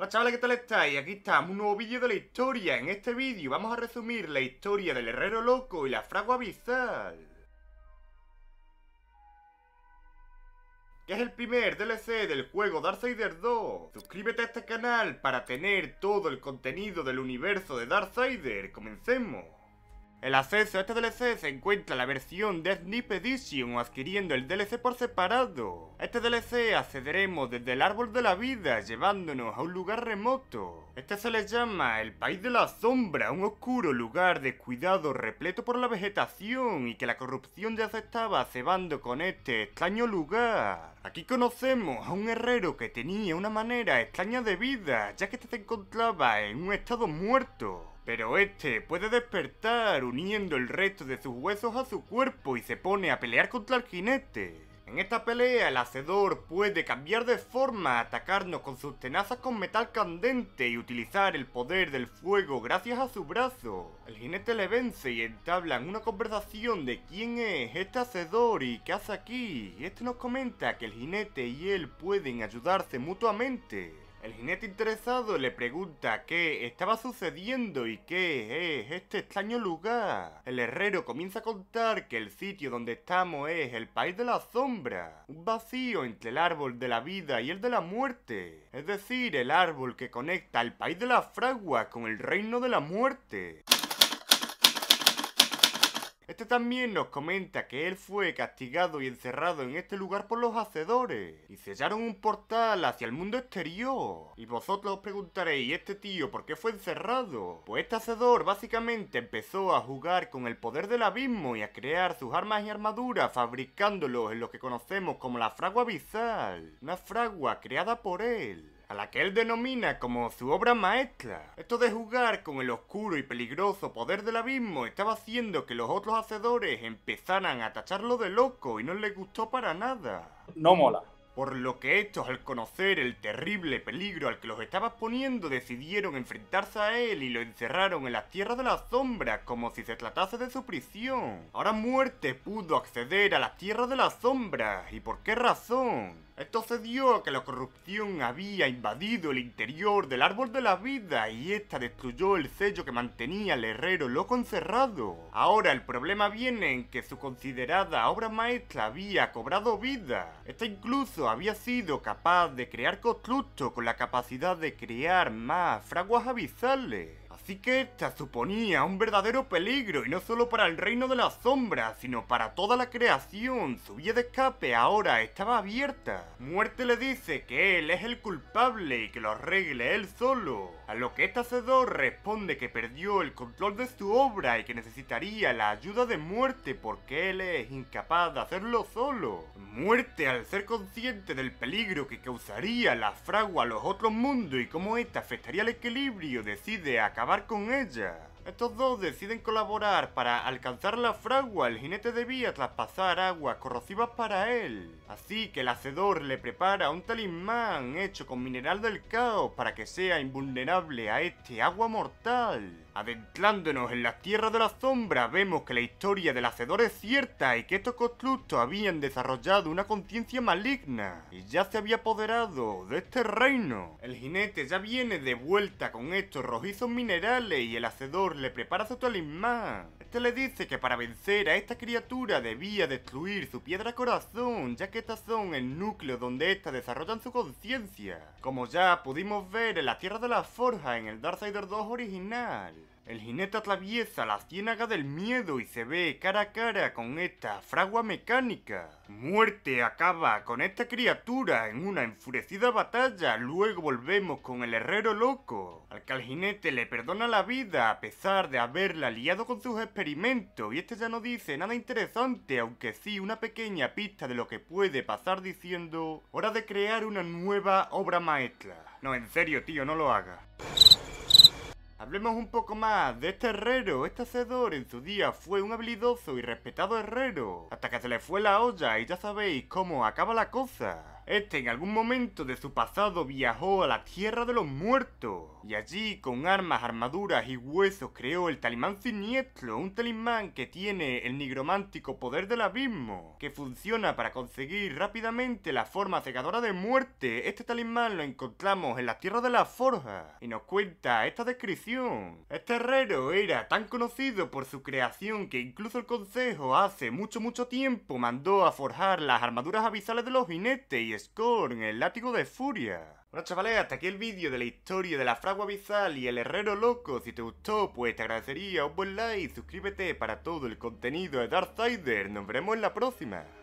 Hola chavales, ¿qué tal estáis? Aquí estamos, un nuevo vídeo de la historia. En este vídeo vamos a resumir la historia del herrero loco y la fragua abisal. Que es el primer DLC del juego Darksiders 2. Suscríbete a este canal para tener todo el contenido del universo de Darksiders. Comencemos. El acceso a este DLC se encuentra en la versión de Snip Edition o adquiriendo el DLC por separado. este DLC accederemos desde el árbol de la vida llevándonos a un lugar remoto. Este se le llama el país de la sombra, un oscuro lugar descuidado repleto por la vegetación y que la corrupción ya se estaba cebando con este extraño lugar. Aquí conocemos a un herrero que tenía una manera extraña de vida ya que este se encontraba en un estado muerto. Pero este puede despertar uniendo el resto de sus huesos a su cuerpo y se pone a pelear contra el jinete. En esta pelea el hacedor puede cambiar de forma, atacarnos con sus tenazas con metal candente y utilizar el poder del fuego gracias a su brazo. El jinete le vence y entablan una conversación de quién es este hacedor y qué hace aquí. Este nos comenta que el jinete y él pueden ayudarse mutuamente. El jinete interesado le pregunta qué estaba sucediendo y qué es este extraño lugar. El herrero comienza a contar que el sitio donde estamos es el país de la sombra, un vacío entre el árbol de la vida y el de la muerte, es decir, el árbol que conecta el país de la fragua con el reino de la muerte. Este también nos comenta que él fue castigado y encerrado en este lugar por los hacedores y sellaron un portal hacia el mundo exterior. Y vosotros os preguntaréis, ¿este tío por qué fue encerrado? Pues este hacedor básicamente empezó a jugar con el poder del abismo y a crear sus armas y armaduras fabricándolos en lo que conocemos como la fragua abisal, una fragua creada por él a la que él denomina como su obra maestra. Esto de jugar con el oscuro y peligroso poder del abismo estaba haciendo que los otros hacedores empezaran a tacharlo de loco y no les gustó para nada. No mola. Por lo que estos, al conocer el terrible peligro al que los estaba poniendo, decidieron enfrentarse a él y lo encerraron en las tierras de las sombras como si se tratase de su prisión. Ahora Muerte pudo acceder a las tierras de las sombras ¿y por qué razón? Esto se dio a que la corrupción había invadido el interior del árbol de la vida y esta destruyó el sello que mantenía al herrero loco encerrado. Ahora el problema viene en que su considerada obra maestra había cobrado vida. Esta incluso había sido capaz de crear constructos con la capacidad de crear más fraguas abisales. Así que esta suponía un verdadero peligro, y no solo para el reino de las sombras, sino para toda la creación. Su vía de escape ahora estaba abierta. Muerte le dice que él es el culpable y que lo arregle él solo a lo que este hacedor responde que perdió el control de su obra y que necesitaría la ayuda de muerte porque él es incapaz de hacerlo solo. Muerte al ser consciente del peligro que causaría la fragua a los otros mundos y cómo esta afectaría el equilibrio decide acabar con ella. Estos dos deciden colaborar para alcanzar la fragua. El jinete debía traspasar aguas corrosivas para él. Así que el hacedor le prepara un talismán hecho con mineral del caos para que sea invulnerable a este agua mortal. Adentrándonos en las tierras de la sombra, vemos que la historia del Hacedor es cierta y que estos constructos habían desarrollado una conciencia maligna y ya se había apoderado de este reino. El jinete ya viene de vuelta con estos rojizos minerales y el Hacedor le prepara su talismán. Este le dice que para vencer a esta criatura debía destruir su piedra corazón, ya que estas son el núcleo donde estas desarrollan su conciencia. Como ya pudimos ver en la Tierra de la Forja en el Darksider 2 original el jinete atraviesa la ciénaga del miedo y se ve cara a cara con esta fragua mecánica. Muerte acaba con esta criatura en una enfurecida batalla, luego volvemos con el herrero loco, al que jinete le perdona la vida a pesar de haberla liado con sus experimentos y este ya no dice nada interesante, aunque sí una pequeña pista de lo que puede pasar diciendo hora de crear una nueva obra maestra. No, en serio tío, no lo haga. Hablemos un poco más de este herrero. Este hacedor en su día fue un habilidoso y respetado herrero. Hasta que se le fue la olla y ya sabéis cómo acaba la cosa. Este en algún momento de su pasado viajó a la tierra de los muertos y allí con armas, armaduras y huesos creó el talismán siniestro, un talismán que tiene el nigromántico poder del abismo, que funciona para conseguir rápidamente la forma cegadora de muerte. Este talismán lo encontramos en la tierra de la forja y nos cuenta esta descripción. Este herrero era tan conocido por su creación que incluso el consejo hace mucho mucho tiempo mandó a forjar las armaduras abisales de los jinetes y Scorn, el látigo de furia. Bueno chavales, hasta aquí el vídeo de la historia de la fragua bizal y el herrero loco. Si te gustó, pues te agradecería un buen like, suscríbete para todo el contenido de Darksider. Nos veremos en la próxima.